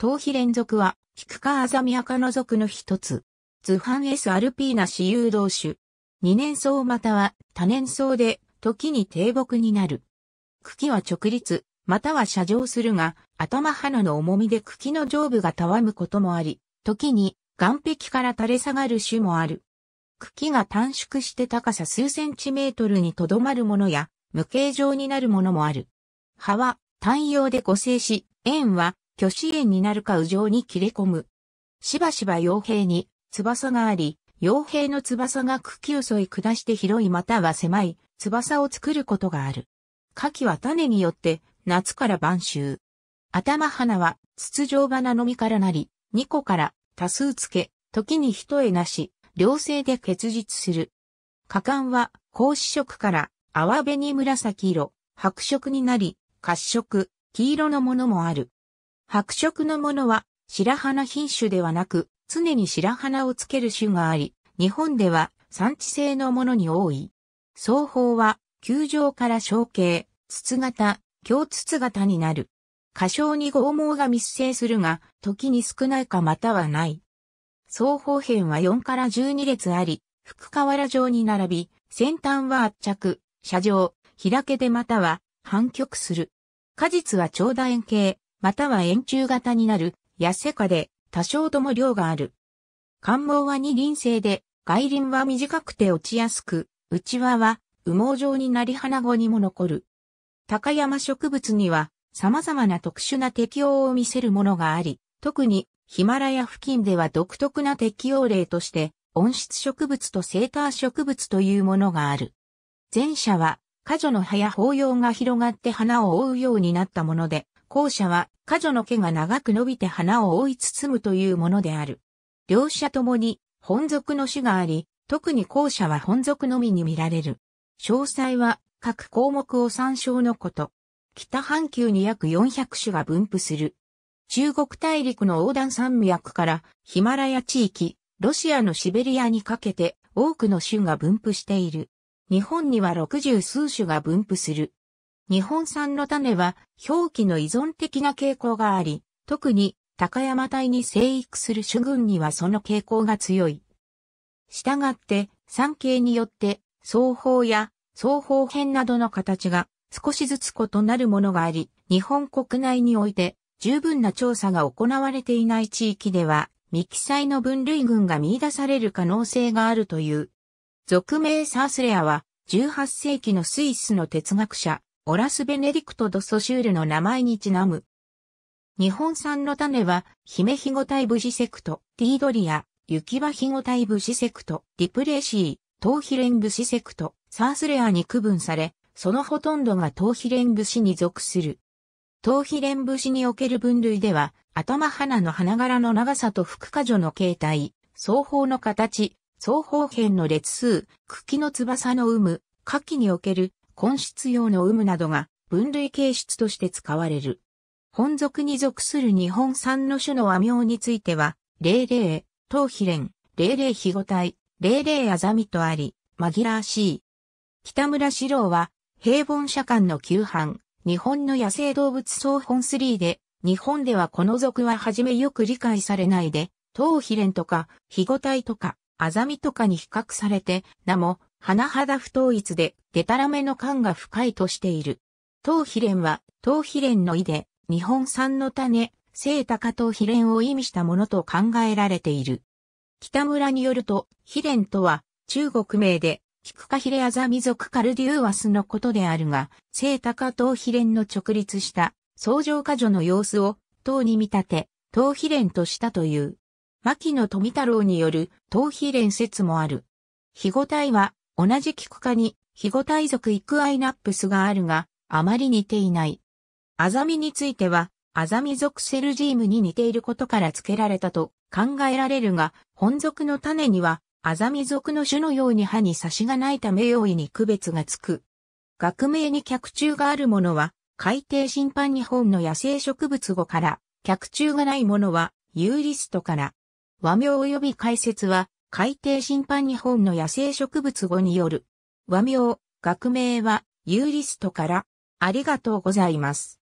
頭皮連続は、菊クカアザミア科の属の一つ。図版 S アルピーナ私有種。二年草または多年草で、時に低木になる。茎は直立、または斜上するが、頭花の重みで茎の上部がたわむこともあり、時に岩壁から垂れ下がる種もある。茎が短縮して高さ数センチメートルにとどまるものや、無形状になるものもある。葉は単葉で固成し、円は虚子園になるか右上に切れ込む。しばしば傭兵に翼があり、傭兵の翼が茎を沿い下して広いまたは狭い翼を作ることがある。牡蠣は種によって夏から晩秋。頭花は筒状花の実からなり、2個から多数つけ、時に一重なし、両性で結実する。果敢は、格子色から、淡紅紫色、白色になり、褐色、黄色のものもある。白色のものは白花品種ではなく、常に白花をつける種があり、日本では産地性のものに多い。双方は、球状から小径、筒型、強筒型になる。過小に剛毛が密生するが、時に少ないかまたはない。双方辺は4から12列あり、福河原状に並び、先端は圧着、車状、開けでまたは、反曲する。果実は長楕円形、または円柱型になる、痩せかで、多少とも量がある。関毛は二輪性で、外輪は短くて落ちやすく、内輪は羽毛状になり花後にも残る。高山植物には様々な特殊な適応を見せるものがあり、特にヒマラヤ付近では独特な適応例として、温室植物とセーター植物というものがある。前者は、花女の葉や紅葉が広がって花を覆うようになったもので、後者は、花女の毛が長く伸びて花を覆い包むというものである。両者ともに、本属の種があり、特に後者は本属のみに見られる。詳細は、各項目を参照のこと。北半球に約400種が分布する。中国大陸の横断山脈からヒマラヤ地域、ロシアのシベリアにかけて多くの種が分布している。日本には60数種が分布する。日本産の種は表記の依存的な傾向があり、特に高山帯に生育する種群にはその傾向が強い。従って、産経によって双方や双方編などの形が少しずつ異なるものがあり、日本国内において十分な調査が行われていない地域では、未記載の分類群が見出される可能性があるという。俗名サースレアは、18世紀のスイスの哲学者、オラス・ベネディクト・ド・ソシュールの名前にちなむ。日本産の種は、ヒメヒゴタイブシセクト、ティードリア、ユキバヒゴタイブシセクト、ディプレシー、トウヒレンブシセクト、サースレアに区分され、そのほとんどがトウヒレンブシに属する。トウヒレンブシにおける分類では、頭花の花柄の長さと副果樹の形態、双方の形、双方辺の列数、茎の翼の有無、下記における根質用の有無などが分類形質として使われる。本属に属する日本産の種の和名については、霊霊、頭比連、霊0肥後体、霊霊あざみとあり、紛らわしい。北村四郎は、平凡社間の旧版、日本の野生動物総本3で、日本ではこの属ははじめよく理解されないで、頭比連とか、肥後体とか、あざみとかに比較されて、名も、花肌不統一で、でたらめの感が深いとしている。頭皮蓮は、頭皮蓮の意で、日本産の種、聖高頭皮蓮を意味したものと考えられている。北村によると、ヒ蓮とは、中国名で、キクカヒレアザミ族カルデューワスのことであるが、聖高頭ヒ蓮の直立した、相乗過剰の様子を、塔に見立て、頭ヒ蓮としたという。牧野富太郎による、頭ヒ蓮説もある。肥後体は、同じ菊科に、肥後体族イクアイナップスがあるが、あまり似ていない。アザミについては、アザミ属セルジームに似ていることから付けられたと考えられるが、本属の種には、アザミ属の種のように歯に差しがないため容易に区別がつく。学名に脚中があるものは、海底審判日本の野生植物語から、脚中がないものは、ユーリストから。和名及び解説は、海底審判日本の野生植物語による。和名、学名は、ユーリストから、ありがとうございます。